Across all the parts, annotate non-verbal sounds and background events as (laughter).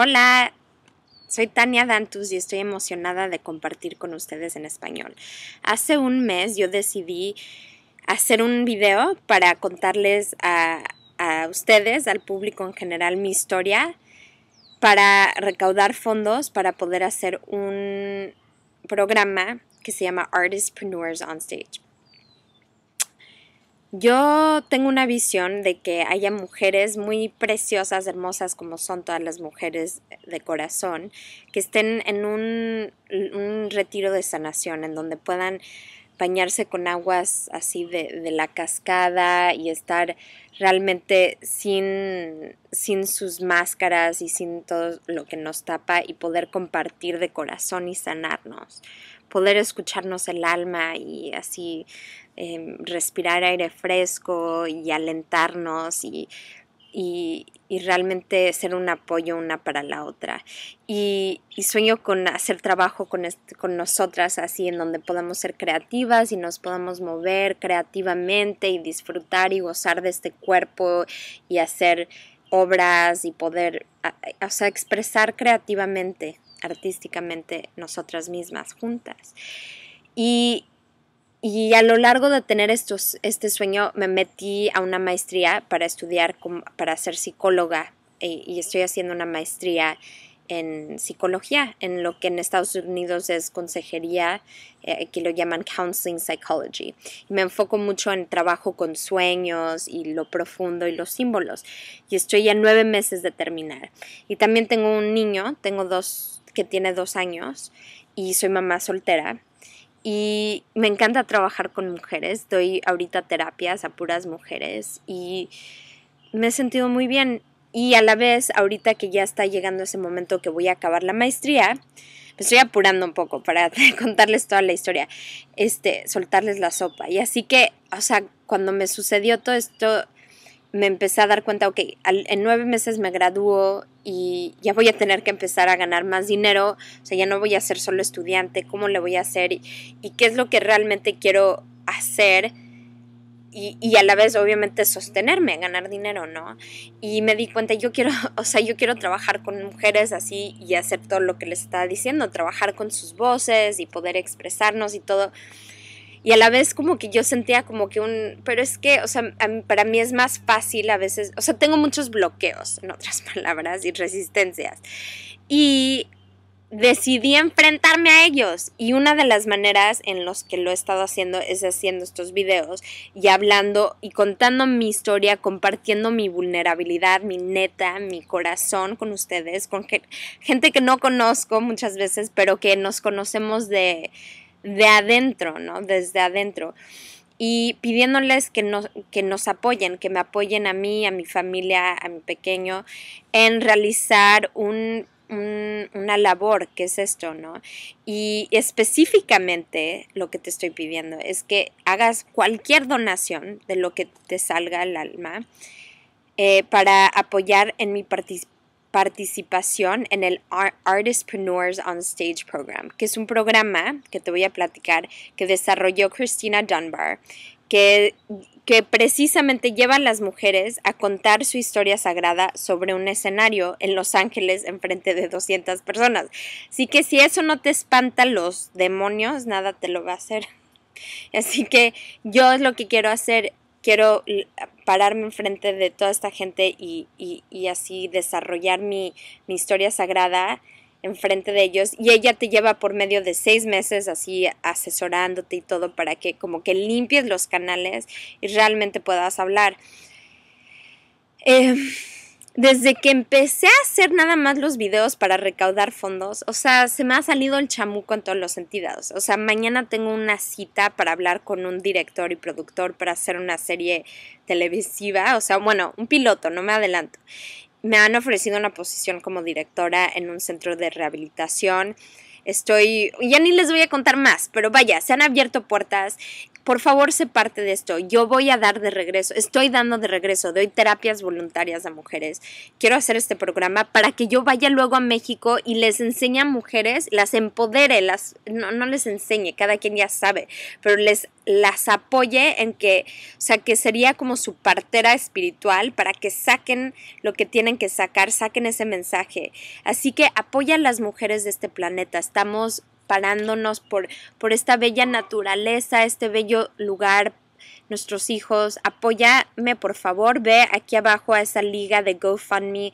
Hola, soy Tania Dantus y estoy emocionada de compartir con ustedes en español. Hace un mes yo decidí hacer un video para contarles a, ustedes, al público en general, mi historia para recaudar fondos para poder hacer un programa que se llama Artistpreneurs on Stage. Yo tengo una visión de que haya mujeres muy preciosas, hermosas, como son todas las mujeres de corazón, que estén en un, retiro de sanación, en donde puedan bañarse con aguas así de, la cascada y estar realmente sin sus máscaras y sin todo lo que nos tapa y poder compartir de corazón y sanarnos poder escucharnos el alma y así em, respirar aire fresco y alentarnos y, realmente ser un apoyo una para la otra. Y, sueño con hacer trabajo con, con nosotras así en donde podamos ser creativas y nos podamos mover creativamente y disfrutar y gozar de este cuerpo y hacer obras y poder, o sea, expresar creativamente artísticamente nosotras mismas juntas. Y, a lo largo de tener estos, este sueño me metí a una maestría para estudiar, para ser psicóloga eh, y, estoy haciendo una maestría en psicología, en lo que en Estados Unidos es consejería, eh, que lo llaman counseling psychology. me enfoco mucho en trabajo con sueños y lo profundo y los símbolos. Y estoy ya nueve meses de terminar. Y también tengo un niño, tengo dos, que tiene dos años y soy mamá soltera. Y me encanta trabajar con mujeres, doy ahorita terapias a puras mujeres y me he sentido muy bien. Y a la vez, ahorita que ya está llegando ese momento que voy a acabar la maestría, me pues estoy apurando un poco para (laughs) contarles toda la historia, este, soltarles la sopa. Y así que, o sea, cuando me sucedió todo esto, me empecé a dar cuenta, ok, en nueve meses me graduó y ya voy a tener que empezar a ganar más dinero, o sea, ya no voy a ser solo estudiante, ¿cómo le voy a hacer? ¿Y, qué es lo que realmente quiero hacer? Y, y, a la vez, obviamente, sostenerme, ganar dinero, ¿no? Y me di cuenta, yo quiero, (laughs) o sea, yo quiero trabajar con mujeres así y hacer todo lo que les estaba diciendo, trabajar con sus voces y poder expresarnos y todo y a la vez como que yo sentía como que un, pero es que, o sea, para mí es más fácil a veces, o sea, tengo muchos bloqueos, en otras (laughs) palabras, y resistencias. Y decidí enfrentarme a ellos y una de las maneras en los que lo he estado haciendo es haciendo estos videos y hablando y contando mi historia, compartiendo mi vulnerabilidad, mi neta, mi corazón con ustedes, con gente que no conozco muchas veces, pero que nos conocemos de de adentro, ¿no? Desde adentro. Y pidiéndoles que nos, que nos apoyen, que me apoyen a mí, a mi familia, a mi pequeño, en realizar una labor que es esto, ¿no? Y específicamente lo que te estoy pidiendo es que hagas cualquier donación de lo que te salga al alma eh, para apoyar en mi participación participación en el Artistpreneurs on Stage Program, que es un programa que te voy a platicar que desarrolló Christina Dunbar, que, que precisamente lleva a las mujeres a contar su historia sagrada sobre un escenario en Los Ángeles en frente de 200 personas. Así que si eso no te espanta los demonios, nada te lo va a hacer. (laughs) Así que yo es lo que quiero hacer quiero pararme enfrente de toda esta gente y, así desarrollar mi, mi, historia sagrada enfrente de ellos y ella te lleva por medio de seis meses así asesorándote y todo para que como que limpies los canales y realmente puedas hablar. Em, desde que empecé a hacer nada más los videos para recaudar fondos, o sea, se me ha salido el chamuco en todos los sentidos. O sea, mañana tengo una cita para hablar con un director y productor para hacer una serie televisiva, o sea, bueno, un piloto, no me adelanto. Me han ofrecido una posición como directora en un centro de rehabilitación estoy, ya ni les voy a contar más, pero vaya, se han abierto puertas, por favor se parte de esto, yo voy a dar de regreso, estoy dando de regreso, doy terapias voluntarias a mujeres, quiero hacer este programa para que yo vaya luego a México y les enseñe a mujeres, las empodere, las, no, les enseñe, cada quien ya sabe, pero les las apoye en que, o sea, que sería como su partera espiritual para que saquen lo que tienen que sacar, saquen ese mensaje. Así que apoya a las mujeres de este planeta, estamos parándonos por, por esta bella naturaleza, este bello lugar nuestros hijos. Apóyame, por favor, ve aquí abajo a esa liga de GoFundMe.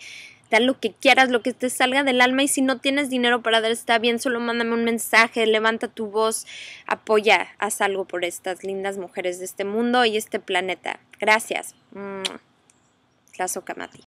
Da lo que quieras, lo que te salga del alma y si no tienes dinero para dar está bien, solo mándame un mensaje, levanta tu voz, apoya, haz algo por estas lindas mujeres de este mundo y este planeta. Gracias.